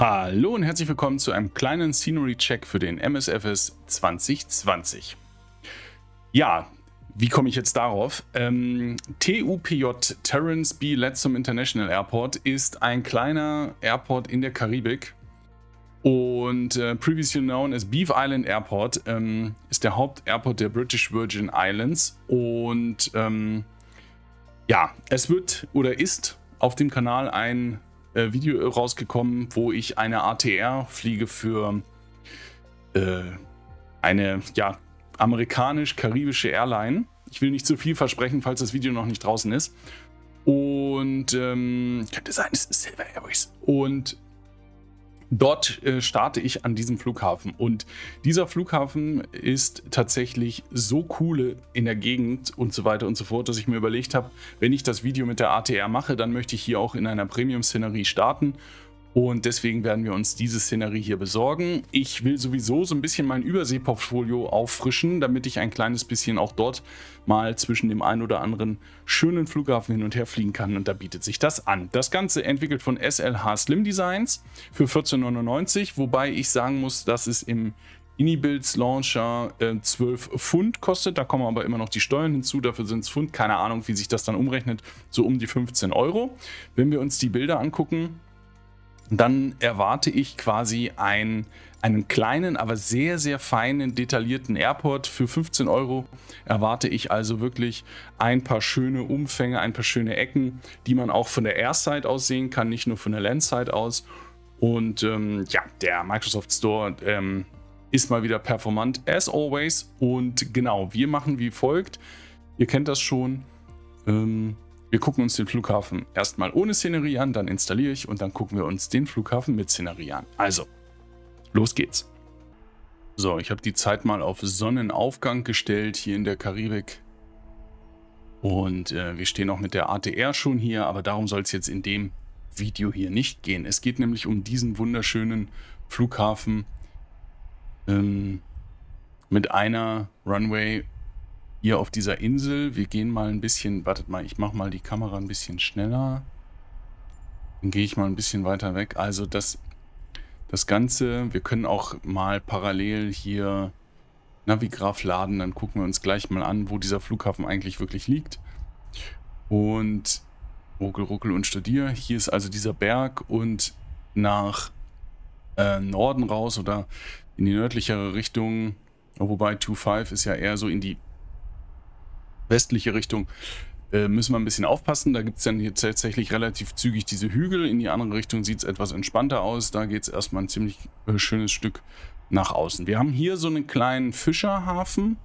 Hallo und herzlich willkommen zu einem kleinen Scenery-Check für den MSFS 2020. Ja, wie komme ich jetzt darauf? Ähm, TUPJ Terrence B. Letsom International Airport ist ein kleiner Airport in der Karibik und äh, previously known as Beef Island Airport ähm, ist der Hauptairport der British Virgin Islands und ähm, ja, es wird oder ist auf dem Kanal ein äh, Video rausgekommen, wo ich eine ATR fliege für äh, eine ja, amerikanisch-karibische Airline. Ich will nicht zu viel versprechen, falls das Video noch nicht draußen ist. Und ähm, könnte sein, es ist Silver Airways. Und Dort äh, starte ich an diesem Flughafen und dieser Flughafen ist tatsächlich so cool in der Gegend und so weiter und so fort, dass ich mir überlegt habe, wenn ich das Video mit der ATR mache, dann möchte ich hier auch in einer Premium-Szenerie starten und deswegen werden wir uns diese Szenerie hier besorgen. Ich will sowieso so ein bisschen mein Überseeportfolio auffrischen, damit ich ein kleines bisschen auch dort mal zwischen dem einen oder anderen schönen Flughafen hin und her fliegen kann. Und da bietet sich das an. Das Ganze entwickelt von SLH Slim Designs für 14,99, wobei ich sagen muss, dass es im Inibills Launcher äh, 12 Pfund kostet. Da kommen aber immer noch die Steuern hinzu. Dafür sind es Pfund. Keine Ahnung, wie sich das dann umrechnet. So um die 15 Euro. Wenn wir uns die Bilder angucken, dann erwarte ich quasi ein, einen kleinen, aber sehr, sehr feinen, detaillierten Airport für 15 Euro. Erwarte ich also wirklich ein paar schöne Umfänge, ein paar schöne Ecken, die man auch von der Airside aus sehen kann, nicht nur von der Landside aus. Und ähm, ja, der Microsoft Store ähm, ist mal wieder performant, as always. Und genau, wir machen wie folgt. Ihr kennt das schon. Ähm, wir gucken uns den Flughafen erstmal ohne Szenerie an, dann installiere ich und dann gucken wir uns den Flughafen mit Szenerie an. Also, los geht's. So, ich habe die Zeit mal auf Sonnenaufgang gestellt hier in der Karibik. Und äh, wir stehen auch mit der ATR schon hier, aber darum soll es jetzt in dem Video hier nicht gehen. Es geht nämlich um diesen wunderschönen Flughafen ähm, mit einer Runway hier auf dieser Insel. Wir gehen mal ein bisschen, wartet mal, ich mache mal die Kamera ein bisschen schneller. Dann gehe ich mal ein bisschen weiter weg. Also das, das Ganze, wir können auch mal parallel hier Navigraph laden. Dann gucken wir uns gleich mal an, wo dieser Flughafen eigentlich wirklich liegt. Und ruckel, ruckel und studier. Hier ist also dieser Berg und nach äh, Norden raus oder in die nördlichere Richtung. Wobei 2.5 ist ja eher so in die westliche Richtung äh, müssen wir ein bisschen aufpassen. Da gibt es dann hier tatsächlich relativ zügig diese Hügel. In die andere Richtung sieht es etwas entspannter aus. Da geht es erstmal ein ziemlich äh, schönes Stück nach außen. Wir haben hier so einen kleinen Fischerhafen,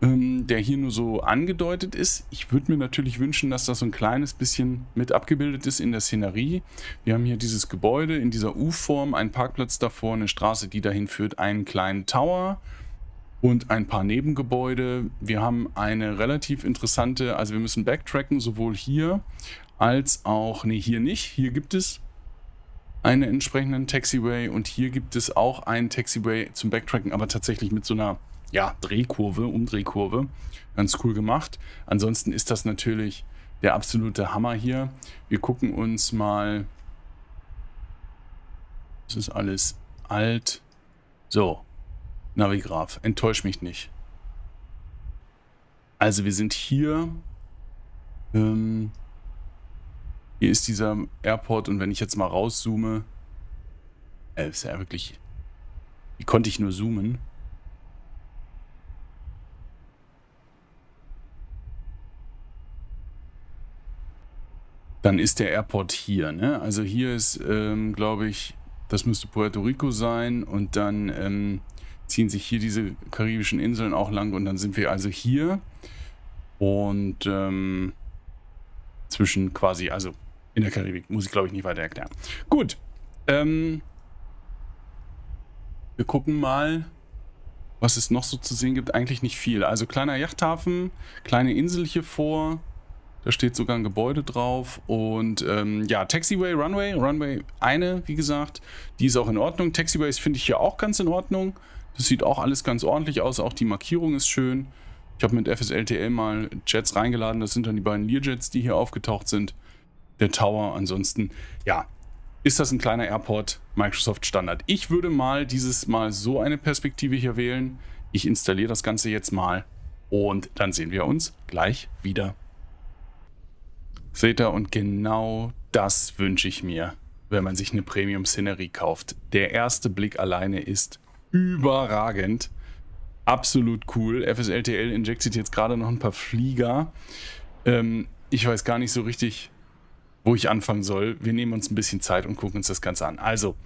ähm, der hier nur so angedeutet ist. Ich würde mir natürlich wünschen, dass das so ein kleines bisschen mit abgebildet ist in der Szenerie. Wir haben hier dieses Gebäude in dieser U-Form, einen Parkplatz davor, eine Straße, die dahin führt, einen kleinen Tower und ein paar Nebengebäude. Wir haben eine relativ interessante, also wir müssen backtracken, sowohl hier als auch, nee, hier nicht. Hier gibt es einen entsprechenden Taxiway und hier gibt es auch einen Taxiway zum Backtracken, aber tatsächlich mit so einer, ja, Drehkurve, Umdrehkurve. Ganz cool gemacht. Ansonsten ist das natürlich der absolute Hammer hier. Wir gucken uns mal, das ist alles alt. So, Navigraph, enttäusch mich nicht. Also wir sind hier. Ähm, hier ist dieser Airport und wenn ich jetzt mal rauszoome, äh, ist ja wirklich... Wie konnte ich nur zoomen? Dann ist der Airport hier, ne? Also hier ist, ähm, glaube ich, das müsste Puerto Rico sein und dann ähm, ziehen sich hier diese karibischen Inseln auch lang und dann sind wir also hier und ähm, zwischen quasi, also in der Karibik, muss ich glaube ich nicht weiter erklären. Gut, ähm, wir gucken mal, was es noch so zu sehen gibt. Eigentlich nicht viel. Also kleiner Yachthafen, kleine Insel hier vor, da steht sogar ein Gebäude drauf. Und ähm, ja, Taxiway, Runway. Runway eine, wie gesagt. Die ist auch in Ordnung. Taxiways finde ich hier auch ganz in Ordnung. Das sieht auch alles ganz ordentlich aus. Auch die Markierung ist schön. Ich habe mit FSLTL mal Jets reingeladen. Das sind dann die beiden Learjets, die hier aufgetaucht sind. Der Tower. Ansonsten, ja, ist das ein kleiner Airport Microsoft Standard. Ich würde mal dieses Mal so eine Perspektive hier wählen. Ich installiere das Ganze jetzt mal und dann sehen wir uns gleich wieder. Seht ihr, und genau das wünsche ich mir, wenn man sich eine Premium-Szenerie kauft. Der erste Blick alleine ist überragend. Absolut cool. FSLTL injectet jetzt gerade noch ein paar Flieger. Ähm, ich weiß gar nicht so richtig, wo ich anfangen soll. Wir nehmen uns ein bisschen Zeit und gucken uns das Ganze an. Also,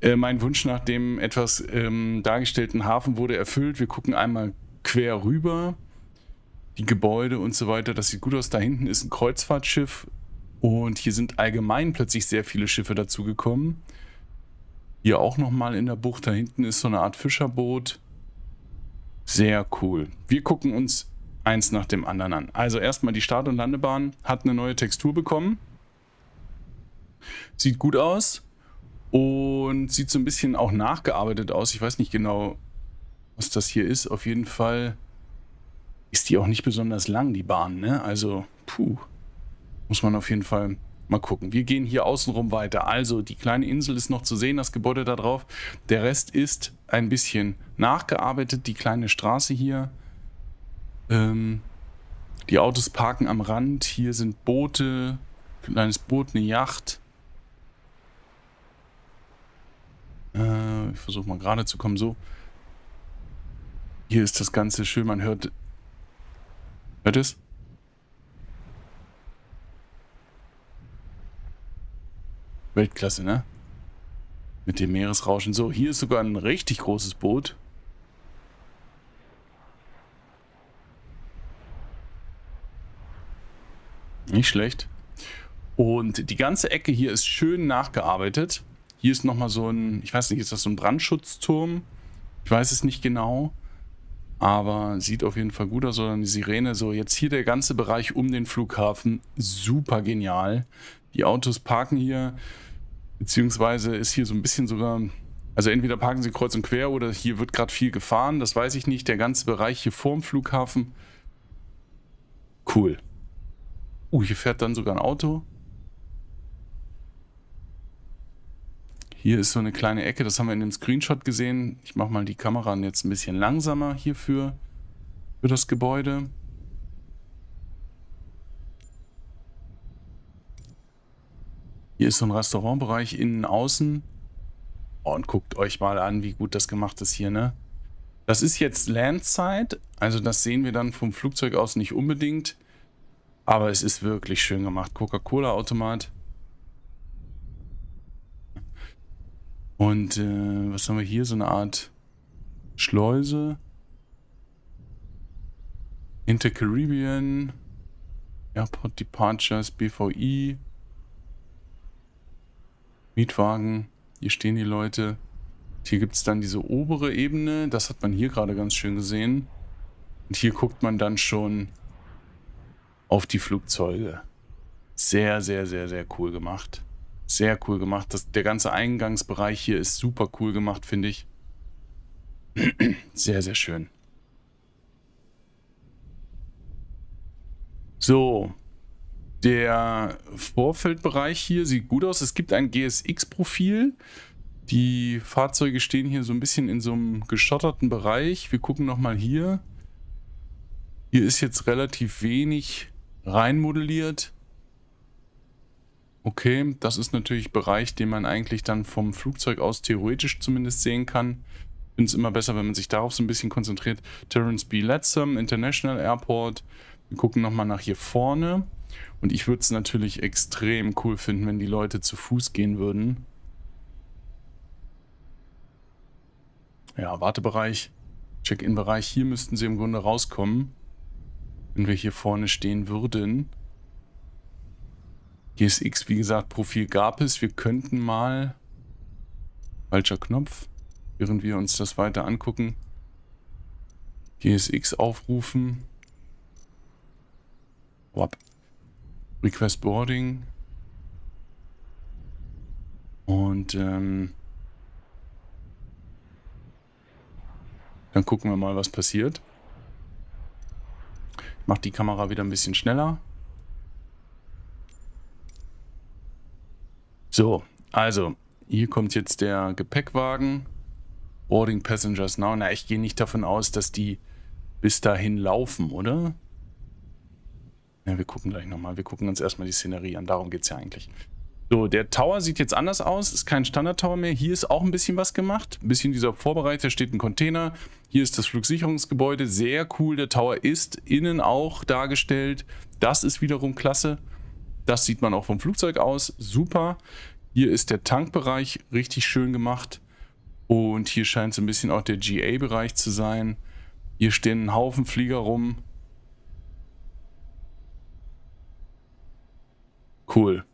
äh, mein Wunsch nach dem etwas ähm, dargestellten Hafen wurde erfüllt. Wir gucken einmal quer rüber. Die Gebäude und so weiter, das sieht gut aus. Da hinten ist ein Kreuzfahrtschiff und hier sind allgemein plötzlich sehr viele Schiffe dazugekommen. Hier auch nochmal in der Bucht. Da hinten ist so eine Art Fischerboot. Sehr cool. Wir gucken uns eins nach dem anderen an. Also erstmal die Start- und Landebahn hat eine neue Textur bekommen. Sieht gut aus. Und sieht so ein bisschen auch nachgearbeitet aus. Ich weiß nicht genau, was das hier ist. Auf jeden Fall ist die auch nicht besonders lang, die Bahn. Ne? Also, puh. Muss man auf jeden Fall Mal gucken. Wir gehen hier außenrum weiter. Also, die kleine Insel ist noch zu sehen, das Gebäude da drauf. Der Rest ist ein bisschen nachgearbeitet. Die kleine Straße hier. Ähm, die Autos parken am Rand. Hier sind Boote. Kleines Boot, eine Yacht. Äh, ich versuche mal gerade zu kommen. So. Hier ist das Ganze schön. Man hört. Hört es? Weltklasse, ne? Mit dem Meeresrauschen. So, hier ist sogar ein richtig großes Boot. Nicht schlecht. Und die ganze Ecke hier ist schön nachgearbeitet. Hier ist nochmal so ein, ich weiß nicht, ist das so ein Brandschutzturm? Ich weiß es nicht genau aber sieht auf jeden Fall gut aus. Oder eine Sirene. So, jetzt hier der ganze Bereich um den Flughafen. Super genial. Die Autos parken hier, beziehungsweise ist hier so ein bisschen sogar. Also entweder parken sie kreuz und quer oder hier wird gerade viel gefahren. Das weiß ich nicht. Der ganze Bereich hier vorm Flughafen. Cool. Uh, hier fährt dann sogar ein Auto. Hier ist so eine kleine Ecke, das haben wir in dem Screenshot gesehen. Ich mache mal die Kamera jetzt ein bisschen langsamer hierfür, für das Gebäude. Hier ist so ein Restaurantbereich innen, außen. Oh, und guckt euch mal an, wie gut das gemacht ist hier, ne? Das ist jetzt Landside, also das sehen wir dann vom Flugzeug aus nicht unbedingt. Aber es ist wirklich schön gemacht. Coca-Cola-Automat. Und äh, was haben wir hier? So eine Art Schleuse. Intercaribbean. Airport Departures, BVI. Mietwagen. Hier stehen die Leute. hier gibt es dann diese obere Ebene. Das hat man hier gerade ganz schön gesehen. Und hier guckt man dann schon auf die Flugzeuge. Sehr, sehr, sehr, sehr cool gemacht. Sehr cool gemacht. Das, der ganze Eingangsbereich hier ist super cool gemacht, finde ich. Sehr, sehr schön. So. Der Vorfeldbereich hier sieht gut aus. Es gibt ein GSX-Profil. Die Fahrzeuge stehen hier so ein bisschen in so einem geschotterten Bereich. Wir gucken nochmal hier. Hier ist jetzt relativ wenig reinmodelliert. Okay, das ist natürlich ein Bereich, den man eigentlich dann vom Flugzeug aus theoretisch zumindest sehen kann. Ich Finde es immer besser, wenn man sich darauf so ein bisschen konzentriert. Terence B. Latsam, International Airport. Wir gucken nochmal nach hier vorne. Und ich würde es natürlich extrem cool finden, wenn die Leute zu Fuß gehen würden. Ja, Wartebereich, Check-in-Bereich. Hier müssten sie im Grunde rauskommen, wenn wir hier vorne stehen würden. GSX, wie gesagt, Profil gab es. Wir könnten mal... Falscher Knopf. Während wir uns das weiter angucken. GSX aufrufen. Wap. Request Boarding. Und ähm, dann gucken wir mal, was passiert. Ich mache die Kamera wieder ein bisschen schneller. So, also, hier kommt jetzt der Gepäckwagen. Boarding Passengers Now. Na, ich gehe nicht davon aus, dass die bis dahin laufen, oder? Ja, wir gucken gleich nochmal. Wir gucken uns erstmal die Szenerie an. Darum geht es ja eigentlich. So, der Tower sieht jetzt anders aus. Ist kein Standard-Tower mehr. Hier ist auch ein bisschen was gemacht. Ein bisschen dieser Vorbereiter. Steht ein Container. Hier ist das Flugsicherungsgebäude. Sehr cool. Der Tower ist innen auch dargestellt. Das ist wiederum klasse. Das sieht man auch vom Flugzeug aus. Super. Hier ist der Tankbereich richtig schön gemacht. Und hier scheint so ein bisschen auch der GA-Bereich zu sein. Hier stehen ein Haufen Flieger rum. Cool.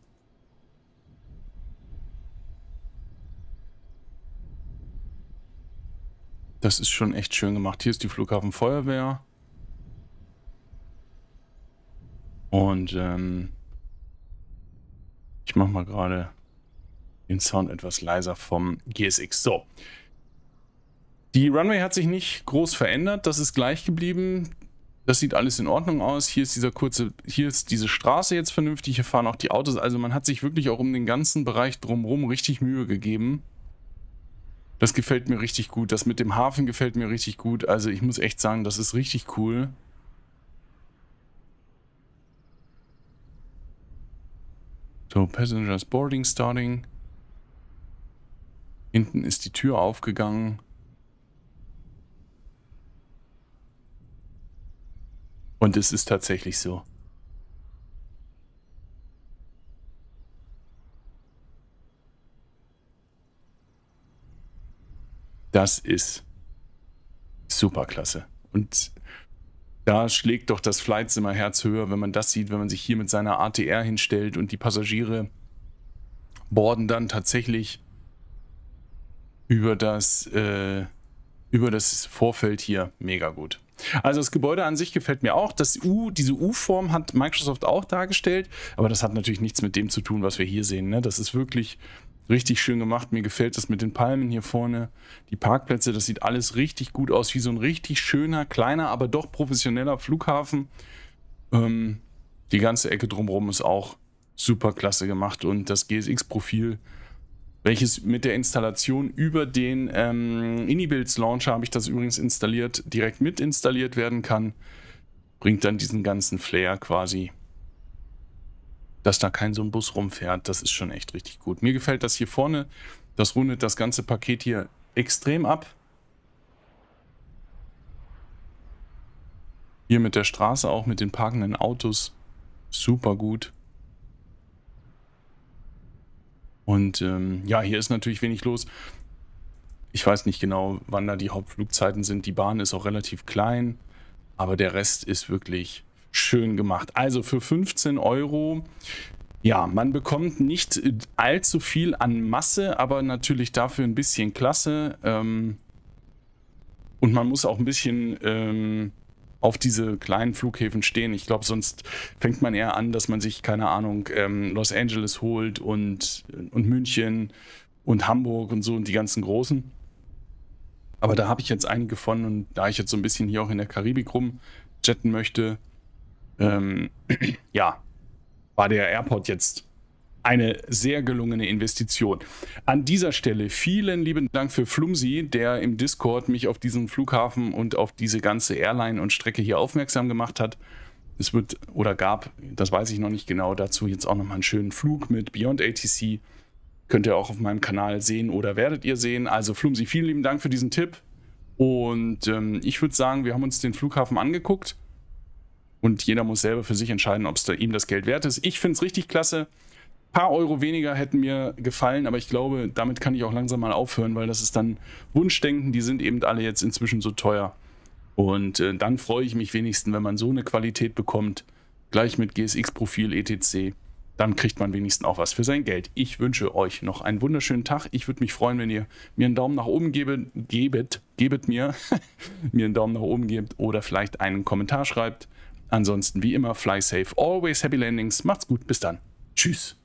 Das ist schon echt schön gemacht. Hier ist die Flughafenfeuerwehr. Und ähm, ich mache mal gerade den Sound etwas leiser vom GSX. So. Die Runway hat sich nicht groß verändert. Das ist gleich geblieben. Das sieht alles in Ordnung aus. Hier ist dieser kurze, hier ist diese Straße jetzt vernünftig. Hier fahren auch die Autos. Also man hat sich wirklich auch um den ganzen Bereich drumherum richtig Mühe gegeben. Das gefällt mir richtig gut. Das mit dem Hafen gefällt mir richtig gut. Also ich muss echt sagen, das ist richtig cool. So, Passengers Boarding Starting. Hinten ist die Tür aufgegangen. Und es ist tatsächlich so. Das ist super klasse. Und da schlägt doch das Flightzimmer Herz höher, wenn man das sieht, wenn man sich hier mit seiner ATR hinstellt und die Passagiere borden dann tatsächlich über das, äh, über das Vorfeld hier. Mega gut. Also das Gebäude an sich gefällt mir auch. Das U, diese U-Form hat Microsoft auch dargestellt, aber das hat natürlich nichts mit dem zu tun, was wir hier sehen. Ne? Das ist wirklich Richtig schön gemacht. Mir gefällt das mit den Palmen hier vorne. Die Parkplätze, das sieht alles richtig gut aus. Wie so ein richtig schöner, kleiner, aber doch professioneller Flughafen. Ähm, die ganze Ecke drumherum ist auch super klasse gemacht. Und das GSX-Profil, welches mit der Installation über den ähm, Inibuilds-Launcher, habe ich das übrigens installiert, direkt mit installiert werden kann, bringt dann diesen ganzen Flair quasi dass da kein so ein Bus rumfährt. Das ist schon echt richtig gut. Mir gefällt das hier vorne. Das rundet das ganze Paket hier extrem ab. Hier mit der Straße auch, mit den parkenden Autos. Super gut. Und ähm, ja, hier ist natürlich wenig los. Ich weiß nicht genau, wann da die Hauptflugzeiten sind. Die Bahn ist auch relativ klein. Aber der Rest ist wirklich schön gemacht. Also für 15 Euro ja, man bekommt nicht äh, allzu viel an Masse, aber natürlich dafür ein bisschen klasse. Ähm, und man muss auch ein bisschen ähm, auf diese kleinen Flughäfen stehen. Ich glaube, sonst fängt man eher an, dass man sich, keine Ahnung, ähm, Los Angeles holt und, und München und Hamburg und so und die ganzen großen. Aber da habe ich jetzt einige von und da ich jetzt so ein bisschen hier auch in der Karibik rumjetten möchte, ähm, ja, war der Airport jetzt eine sehr gelungene Investition. An dieser Stelle vielen lieben Dank für Flumsi, der im Discord mich auf diesen Flughafen und auf diese ganze Airline und Strecke hier aufmerksam gemacht hat. Es wird oder gab, das weiß ich noch nicht genau, dazu jetzt auch nochmal einen schönen Flug mit Beyond ATC. Könnt ihr auch auf meinem Kanal sehen oder werdet ihr sehen. Also Flumsi, vielen lieben Dank für diesen Tipp. Und ähm, ich würde sagen, wir haben uns den Flughafen angeguckt. Und jeder muss selber für sich entscheiden, ob es da ihm das Geld wert ist. Ich finde es richtig klasse. Ein paar Euro weniger hätten mir gefallen, aber ich glaube, damit kann ich auch langsam mal aufhören, weil das ist dann Wunschdenken. Die sind eben alle jetzt inzwischen so teuer. Und äh, dann freue ich mich wenigstens, wenn man so eine Qualität bekommt, gleich mit GSX-Profil etc. Dann kriegt man wenigstens auch was für sein Geld. Ich wünsche euch noch einen wunderschönen Tag. Ich würde mich freuen, wenn ihr mir einen Daumen nach oben gebet, gebet, gebet mir, mir einen Daumen nach oben gebt oder vielleicht einen Kommentar schreibt. Ansonsten wie immer, fly safe, always happy landings. Macht's gut, bis dann. Tschüss.